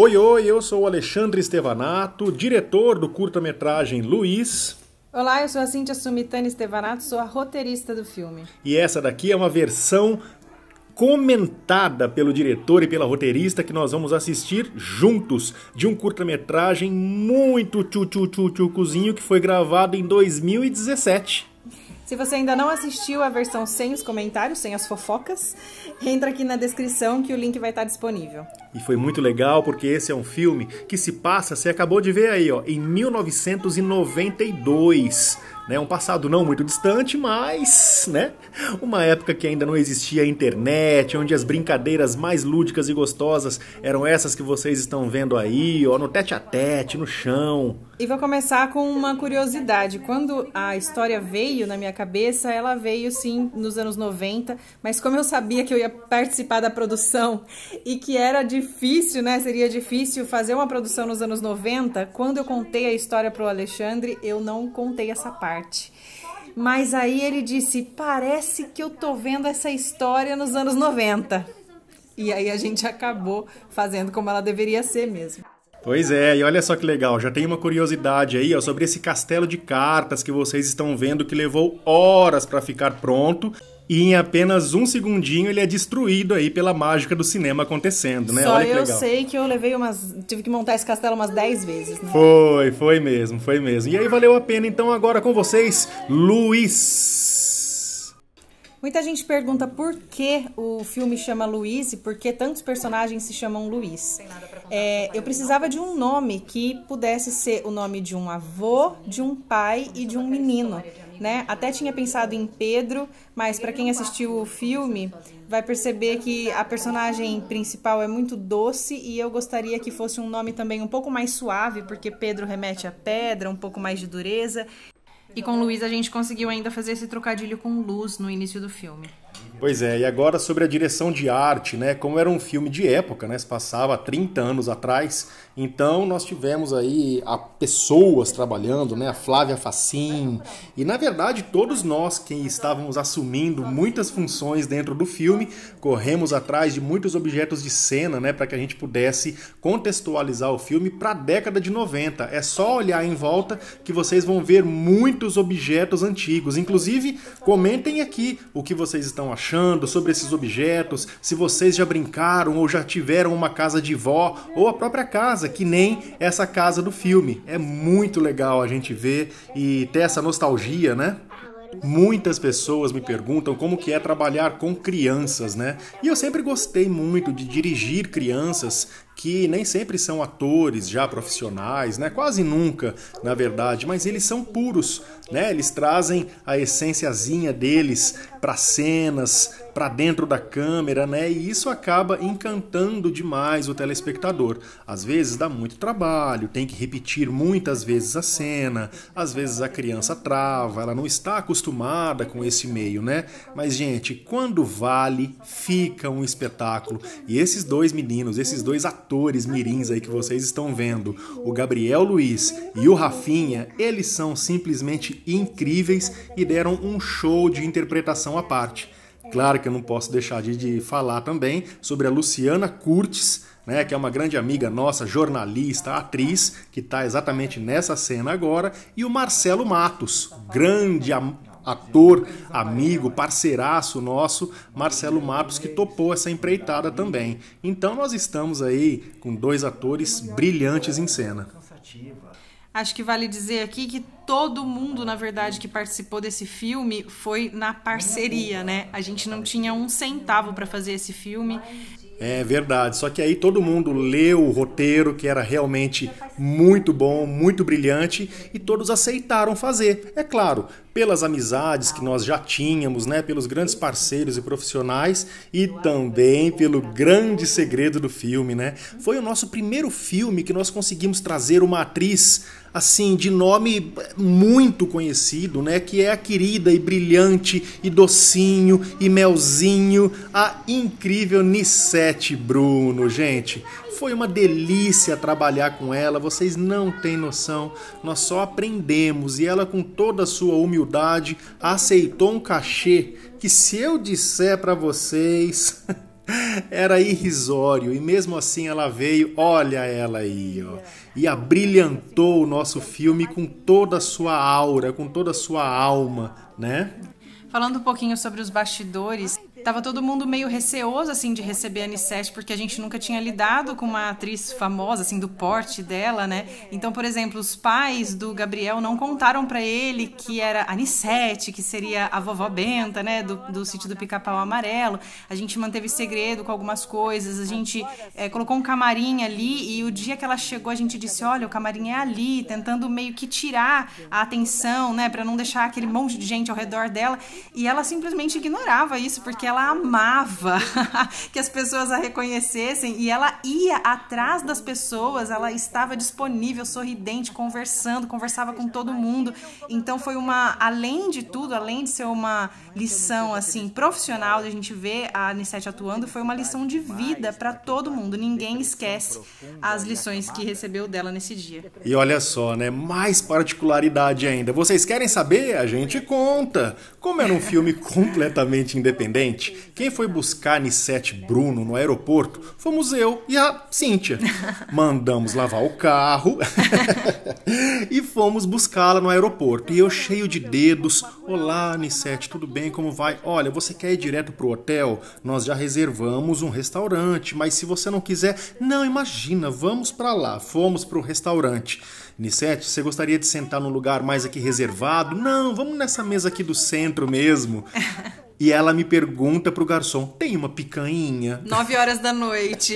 Oi, oi, eu sou o Alexandre Estevanato, diretor do curta-metragem Luiz. Olá, eu sou a Cíntia Sumitani Estevanato, sou a roteirista do filme. E essa daqui é uma versão comentada pelo diretor e pela roteirista que nós vamos assistir juntos de um curta-metragem muito tchu tchu tchu cozinho que foi gravado em 2017. Se você ainda não assistiu a versão sem os comentários, sem as fofocas, entra aqui na descrição que o link vai estar disponível. E foi muito legal porque esse é um filme que se passa, você acabou de ver aí, ó, em 1992 né? Um passado não muito distante, mas, né? Uma época que ainda não existia internet, onde as brincadeiras mais lúdicas e gostosas eram essas que vocês estão vendo aí, ó, no tete a tete, no chão. E vou começar com uma curiosidade. Quando a história veio na minha cabeça, ela veio sim nos anos 90, mas como eu sabia que eu ia participar da produção e que era difícil, né? Seria difícil fazer uma produção nos anos 90, quando eu contei a história pro Alexandre, eu não contei essa parte parte. Mas aí ele disse: parece que eu tô vendo essa história nos anos 90. E aí a gente acabou fazendo como ela deveria ser mesmo. Pois é, e olha só que legal, já tem uma curiosidade aí ó, sobre esse castelo de cartas que vocês estão vendo que levou horas para ficar pronto e em apenas um segundinho ele é destruído aí pela mágica do cinema acontecendo, né? Só Olha que eu legal. sei que eu levei umas. tive que montar esse castelo umas 10 vezes, né? Foi, foi mesmo, foi mesmo. E aí valeu a pena, então, agora com vocês, Luiz. Muita gente pergunta por que o filme chama Luiz e por que tantos personagens se chamam Luiz. É, eu precisava de um nome que pudesse ser o nome de um avô, de um pai e de um menino né? Até tinha pensado em Pedro, mas para quem assistiu o filme vai perceber que a personagem principal é muito doce e eu gostaria que fosse um nome também um pouco mais suave, porque Pedro remete a pedra, um pouco mais de dureza. E com Luiz a gente conseguiu ainda fazer esse trocadilho com luz no início do filme. Pois é, e agora sobre a direção de arte, né? Como era um filme de época, né? Se passava 30 anos atrás, então nós tivemos aí a ah, pessoas trabalhando, né? A Flávia Facim. E na verdade, todos nós que estávamos assumindo muitas funções dentro do filme, corremos atrás de muitos objetos de cena, né, para que a gente pudesse contextualizar o filme para a década de 90. É só olhar em volta que vocês vão ver muitos objetos antigos. Inclusive, comentem aqui o que vocês estão achando sobre esses objetos, se vocês já brincaram ou já tiveram uma casa de vó ou a própria casa casa que nem essa casa do filme. É muito legal a gente ver e ter essa nostalgia, né? Muitas pessoas me perguntam como que é trabalhar com crianças, né? E eu sempre gostei muito de dirigir crianças que nem sempre são atores já profissionais, né? Quase nunca, na verdade, mas eles são puros, né? Eles trazem a essênciazinha deles para cenas, para dentro da câmera, né? E isso acaba encantando demais o telespectador. Às vezes dá muito trabalho, tem que repetir muitas vezes a cena, às vezes a criança trava, ela não está acostumada com esse meio, né? Mas gente, quando vale, fica um espetáculo. E esses dois meninos, esses dois atores mirins aí que vocês estão vendo, o Gabriel Luiz e o Rafinha, eles são simplesmente incríveis e deram um show de interpretação participação à parte. Claro que eu não posso deixar de, de falar também sobre a Luciana Curtis, né, que é uma grande amiga nossa, jornalista, atriz, que está exatamente nessa cena agora, e o Marcelo Matos, grande ator, amigo, parceiraço nosso, Marcelo Matos, que topou essa empreitada também. Então nós estamos aí com dois atores brilhantes em cena. Acho que vale dizer aqui que todo mundo, na verdade, que participou desse filme foi na parceria, né? A gente não tinha um centavo para fazer esse filme. É verdade. Só que aí todo mundo leu o roteiro, que era realmente muito bom, muito brilhante, e todos aceitaram fazer. É claro, pelas amizades que nós já tínhamos, né, pelos grandes parceiros e profissionais e também pelo grande segredo do filme, né? Foi o nosso primeiro filme que nós conseguimos trazer uma atriz assim de nome muito conhecido, né, que é a querida e brilhante e docinho e melzinho, a incrível Nissete Bruno, gente. Foi uma delícia trabalhar com ela, vocês não têm noção. Nós só aprendemos e ela com toda a sua humildade aceitou um cachê que se eu disser para vocês, era irrisório e mesmo assim ela veio, olha ela aí, ó e abrilhantou o nosso filme com toda a sua aura, com toda a sua alma, né? Falando um pouquinho sobre os bastidores, Tava todo mundo meio receoso, assim, de receber a Anissete, porque a gente nunca tinha lidado com uma atriz famosa, assim, do porte dela, né? Então, por exemplo, os pais do Gabriel não contaram para ele que era Anissete, que seria a vovó Benta, né? Do, do sítio do Pica-Pau Amarelo. A gente manteve segredo com algumas coisas, a gente é, colocou um camarim ali e o dia que ela chegou, a gente disse: olha, o camarim é ali, tentando meio que tirar a atenção, né? para não deixar aquele monte de gente ao redor dela. E ela simplesmente ignorava isso, porque ela ela amava que as pessoas a reconhecessem e ela ia atrás das pessoas, ela estava disponível, sorridente, conversando, conversava com todo mundo. Então foi uma, além de tudo, além de ser uma lição assim profissional de a gente ver a Anissete atuando, foi uma lição de vida para todo mundo. Ninguém esquece as lições que recebeu dela nesse dia. E olha só, né? Mais particularidade ainda. Vocês querem saber? A gente conta. Como era um filme completamente independente, gente, quem foi buscar Nissete Bruno no aeroporto fomos eu e a Cíntia. Mandamos lavar o carro e fomos buscá-la no aeroporto. E eu cheio de dedos. Olá, Nissete, tudo bem? Como vai? Olha, você quer ir direto pro hotel? Nós já reservamos um restaurante, mas se você não quiser, não, imagina, vamos para lá. Fomos pro restaurante. Nissete, você gostaria de sentar num lugar mais aqui reservado? Não, vamos nessa mesa aqui do centro mesmo. E ela me pergunta pro garçom: tem uma picanha? Nove horas da noite.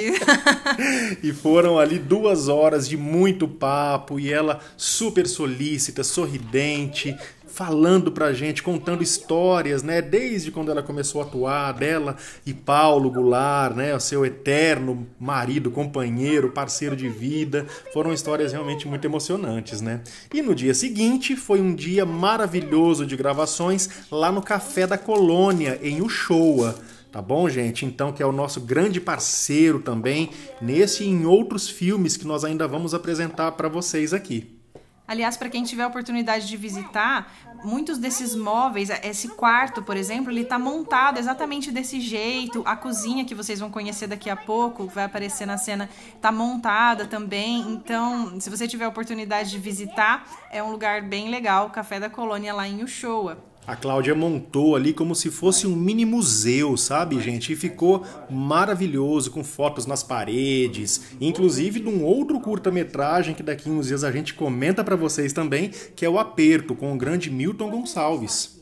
e foram ali duas horas de muito papo e ela super solícita, sorridente, falando pra gente, contando histórias, né? Desde quando ela começou a atuar, dela e Paulo Goulart, né? O seu eterno marido, companheiro, parceiro de vida. Foram histórias realmente muito emocionantes, né? E no dia seguinte foi um dia maravilhoso de gravações lá no Café da Colônia, em Uchoa. Tá bom, gente? Então, que é o nosso grande parceiro também nesse e em outros filmes que nós ainda vamos apresentar para vocês aqui. Aliás, para quem tiver a oportunidade de visitar, muitos desses móveis, esse quarto, por exemplo, ele está montado exatamente desse jeito. A cozinha que vocês vão conhecer daqui a pouco, vai aparecer na cena, está montada também. Então, se você tiver a oportunidade de visitar, é um lugar bem legal, o Café da Colônia lá em Ushua. A Cláudia montou ali como se fosse um mini museu, sabe, gente? E ficou maravilhoso, com fotos nas paredes, inclusive de um outro curta-metragem que daqui uns dias a gente comenta para vocês também, que é o Aperto, com o grande Milton Gonçalves.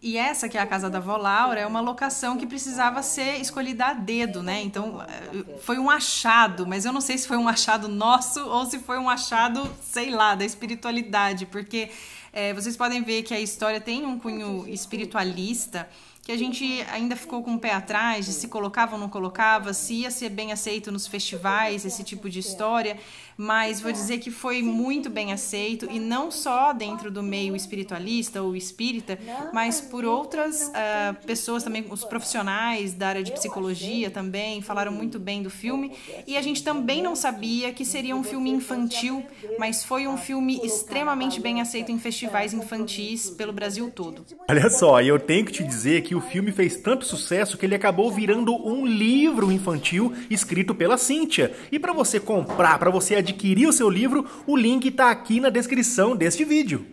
E essa, que é a casa da vó Laura, é uma locação que precisava ser escolhida a dedo, né? Então, eh, foi um achado, mas eu não sei se foi um achado nosso ou se foi um achado, sei lá, da espiritualidade, porque é, vocês podem ver que a história tem um cunho espiritualista que a gente ainda ficou com o pé atrás de se colocava ou não colocava, se ia ser bem aceito nos festivais, esse tipo de história, mas vou dizer que foi muito bem aceito e não só dentro do meio espiritualista ou espírita, mas por outras uh, pessoas também, os profissionais da área de psicologia também falaram muito bem do filme e a gente também não sabia que seria um filme infantil, mas foi um filme extremamente bem aceito em festivais infantis pelo Brasil todo. Olha só, eu tenho que te dizer que o filme fez tanto sucesso que ele acabou virando um livro infantil escrito pela Cíntia. E para você comprar, para você adquirir o seu livro, o link está aqui na descrição deste vídeo.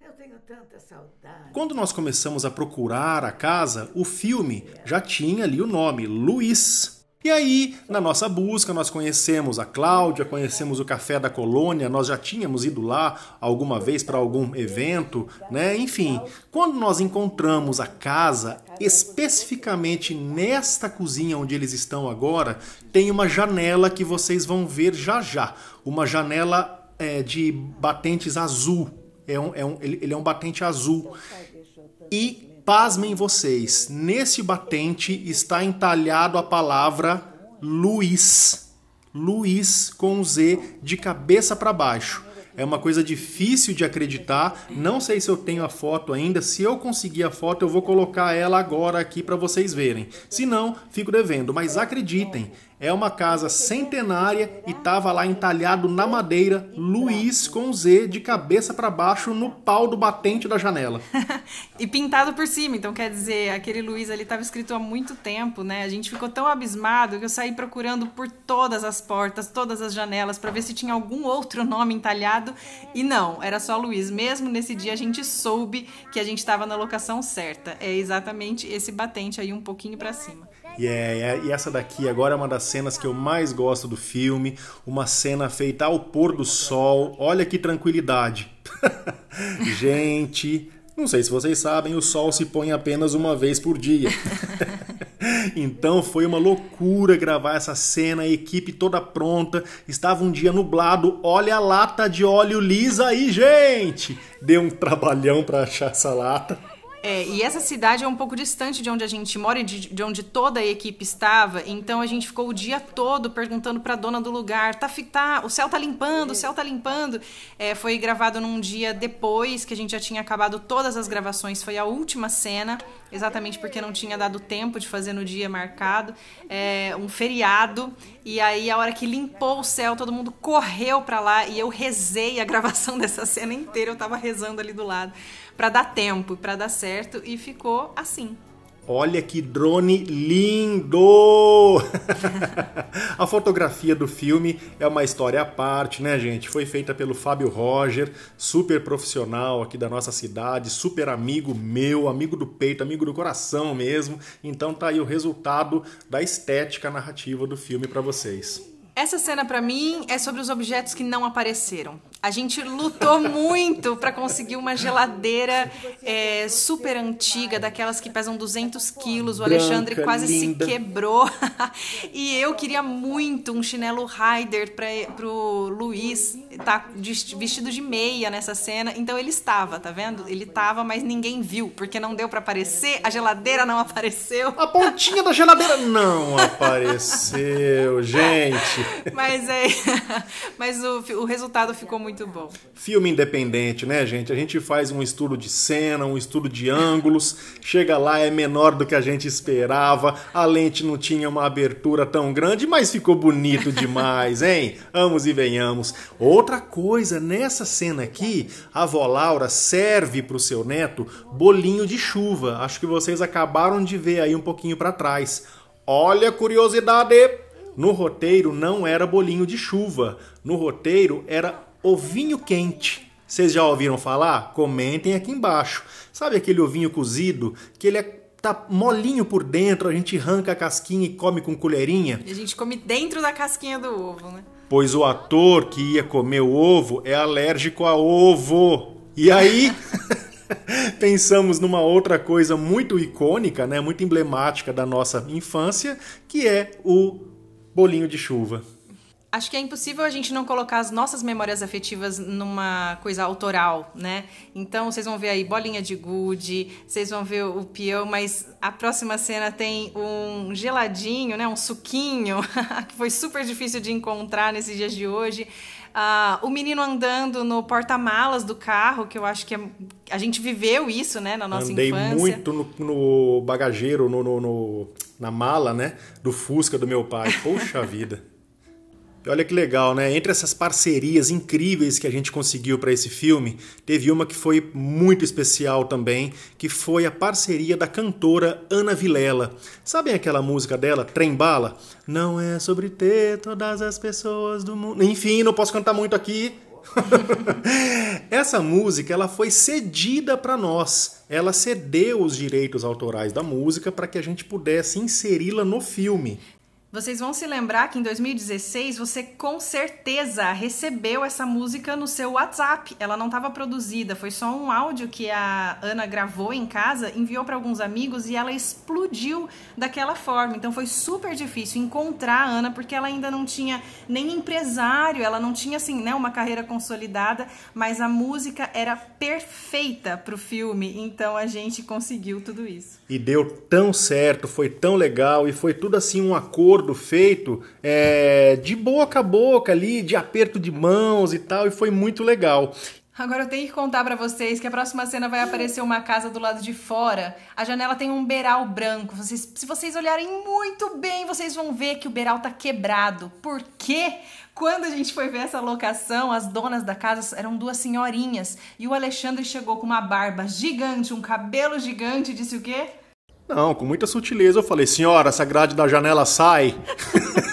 Eu tenho tanta saudade. Quando nós começamos a procurar a casa, o filme já tinha ali o nome, Luiz. E aí, na nossa busca, nós conhecemos a Cláudia, conhecemos o Café da Colônia, nós já tínhamos ido lá alguma vez para algum evento, né? Enfim, quando nós encontramos a casa, especificamente nesta cozinha onde eles estão agora, tem uma janela que vocês vão ver já já, uma janela é, de batentes azul. É um, é um, ele, ele é um batente azul. E pasmem vocês, nesse batente está entalhado a palavra Luiz. Luiz com Z de cabeça para baixo. É uma coisa difícil de acreditar. Não sei se eu tenho a foto ainda. Se eu conseguir a foto, eu vou colocar ela agora aqui para vocês verem. Se não, fico devendo. Mas acreditem, é uma casa centenária e tava lá entalhado na madeira, Luiz com Z de cabeça para baixo no pau do batente da janela. e pintado por cima, então quer dizer, aquele Luiz ali tava escrito há muito tempo, né? A gente ficou tão abismado que eu saí procurando por todas as portas, todas as janelas para ver se tinha algum outro nome entalhado e não, era só Luiz mesmo. Nesse dia a gente soube que a gente estava na locação certa. É exatamente esse batente aí um pouquinho para cima. É, e, é, e essa daqui agora é uma das cenas que eu mais gosto do filme. Uma cena feita ao pôr do sol. Olha que tranquilidade. Gente, não sei se vocês sabem, o sol se põe apenas uma vez por dia. Então foi uma loucura gravar essa cena, a equipe toda pronta, estava um dia nublado, olha a lata de óleo lisa aí, gente! Deu um trabalhão para achar essa lata. É, e essa cidade é um pouco distante de onde a gente mora e de, de onde toda a equipe estava. Então a gente ficou o dia todo perguntando para a dona do lugar: tá, tá, o céu tá limpando, o céu tá limpando. É, foi gravado num dia depois que a gente já tinha acabado todas as gravações. Foi a última cena, exatamente porque não tinha dado tempo de fazer no dia marcado. É, um feriado. E aí, a hora que limpou o céu, todo mundo correu para lá e eu rezei a gravação dessa cena inteira. Eu tava rezando ali do lado para dar tempo, para dar certo e ficou assim. Olha que drone lindo! a fotografia do filme é uma história à parte, né, gente? Foi feita pelo Fábio Roger, super profissional aqui da nossa cidade, super amigo meu, amigo do peito, amigo do coração mesmo. Então tá aí o resultado da estética narrativa do filme para vocês. Essa cena para mim é sobre os objetos que não apareceram. A gente lutou muito para conseguir uma geladeira é, super antiga, daquelas que pesam 200 quilos. O Alexandre Branca, quase linda. se quebrou. e eu queria muito um chinelo Ryder para pro Luiz tá vestido de meia nessa cena. Então ele estava, tá vendo? Ele estava, mas ninguém viu, porque não deu para aparecer. A geladeira não apareceu. A pontinha da geladeira não apareceu, gente. mas é, mas o, o resultado ficou muito bom. Filme independente, né, gente? A gente faz um estudo de cena, um estudo de ângulos, chega lá é menor do que a gente esperava, a lente não tinha uma abertura tão grande, mas ficou bonito demais, hein? Vamos e venhamos. Outra coisa, nessa cena aqui, a avó Laura serve para o seu neto bolinho de chuva. Acho que vocês acabaram de ver aí um pouquinho para trás. Olha a curiosidade! No roteiro não era bolinho de chuva, no roteiro era ovinho quente. Vocês já ouviram falar? Comentem aqui embaixo. Sabe aquele ovinho cozido que ele é tá molinho por dentro, a gente arranca a casquinha e come com colherinha? E a gente come dentro da casquinha do ovo, né? Pois o ator que ia comer o ovo é alérgico a ovo. E aí pensamos numa outra coisa muito icônica, né, muito emblemática da nossa infância, que é o bolinho de chuva. Acho que é impossível a gente não colocar as nossas memórias afetivas numa coisa autoral, né? Então vocês vão ver aí bolinha de gude, vocês vão ver o peão, mas a próxima cena tem um geladinho, né? Um suquinho, que foi super difícil de encontrar nesses dias de hoje. Uh, o menino andando no porta-malas do carro, que eu acho que é... a gente viveu isso, né, na nossa Andei infância. Andei muito no, no, bagageiro, no, no, no na mala, né? Do Fusca do meu pai. Poxa vida. E olha que legal, né? Entre essas parcerias incríveis que a gente conseguiu para esse filme, teve uma que foi muito especial também, que foi a parceria da cantora Ana Vilela. Sabem aquela música dela, Trembala? Não é sobre ter todas as pessoas do mundo. Enfim, não posso cantar muito aqui. Essa música ela foi cedida para nós. Ela cedeu os direitos autorais da música para que a gente pudesse inseri-la no filme. Vocês vão se lembrar que em 2016 você com certeza recebeu essa música no seu WhatsApp. Ela não estava produzida, foi só um áudio que a Ana gravou em casa, enviou para alguns amigos e ela explodiu daquela forma. Então foi super difícil encontrar a Ana porque ela ainda não tinha nem empresário, ela não tinha assim, né, uma carreira consolidada, mas a música era perfeita para o filme. Então a gente conseguiu tudo isso. E deu tão certo, foi tão legal e foi tudo assim um acordo acordo feito é, de boca a boca ali, de aperto de mãos e tal, e foi muito legal. Agora eu tenho que contar para vocês que a próxima cena vai aparecer uma casa do lado de fora. A janela tem um beiral branco. Vocês, se vocês olharem muito bem, vocês vão ver que o beiral tá quebrado. Por quê? Quando a gente foi ver essa locação, as donas da casa eram duas senhorinhas e o Alexandre chegou com uma barba gigante, um cabelo gigante, disse o quê? Não, com muita sutileza eu falei, senhora, essa grade da janela sai.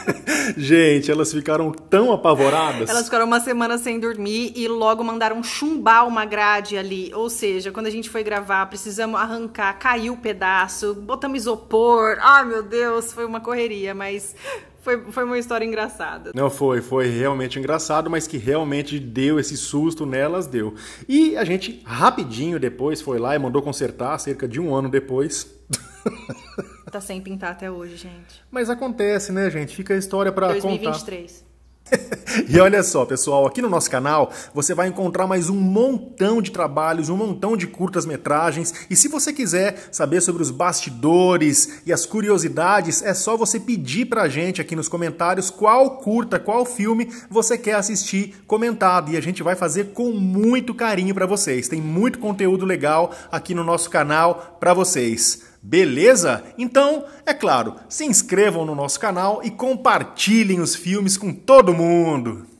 Gente, elas ficaram tão apavoradas. Elas ficaram uma semana sem dormir e logo mandaram chumbar uma grade ali. Ou seja, quando a gente foi gravar, precisamos arrancar, caiu o um pedaço, botamos isopor. Ai, meu Deus, foi uma correria, mas foi, foi uma história engraçada. Não foi, foi realmente engraçado, mas que realmente deu esse susto nelas, deu. E a gente rapidinho depois foi lá e mandou consertar, cerca de um ano depois. tá sem pintar até hoje, gente. Mas acontece, né, gente? Fica a história para contar. 2023. E olha só, pessoal, aqui no nosso canal você vai encontrar mais um montão de trabalhos, um montão de curtas-metragens. E se você quiser saber sobre os bastidores e as curiosidades, é só você pedir pra gente aqui nos comentários qual curta, qual filme você quer assistir comentado. E a gente vai fazer com muito carinho para vocês. Tem muito conteúdo legal aqui no nosso canal para vocês. Beleza? Então, é claro, se inscrevam no nosso canal e compartilhem os filmes com todo mundo!